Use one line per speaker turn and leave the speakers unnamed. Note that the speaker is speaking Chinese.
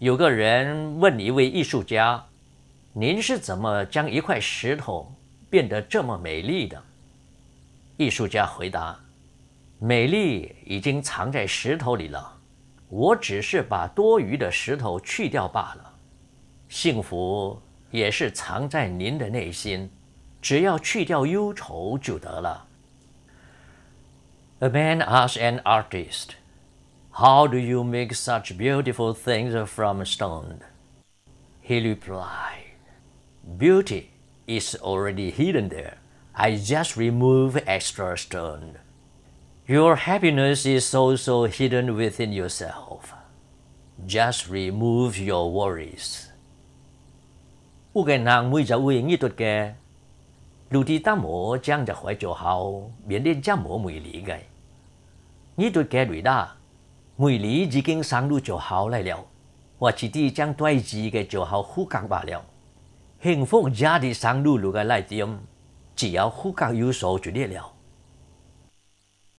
有个人问一位艺术家：“您是怎么将一块石头变得这么美丽的？”艺术家回答：“美丽已经藏在石头里了，我只是把多余的石头去掉罢了。幸福也是藏在您的内心，只要去掉忧愁就得了。” A man asked an artist. How do you make such beautiful things from stone? He replied, Beauty is already hidden there. I just remove extra stone. Your happiness is also hidden within yourself. Just remove your worries. Ugen hang mui ja ui ngi tuột kè. Lu ti ta mổ chang ja khỏe chỗ hào, biến đến cha mổ mùi lý gai. Ngi tuột kè đuổi đa, 为你已经上路就好来了，我自己将对自己的就好护教罢了。幸福家的上路路的来点，只要护教有所就得了。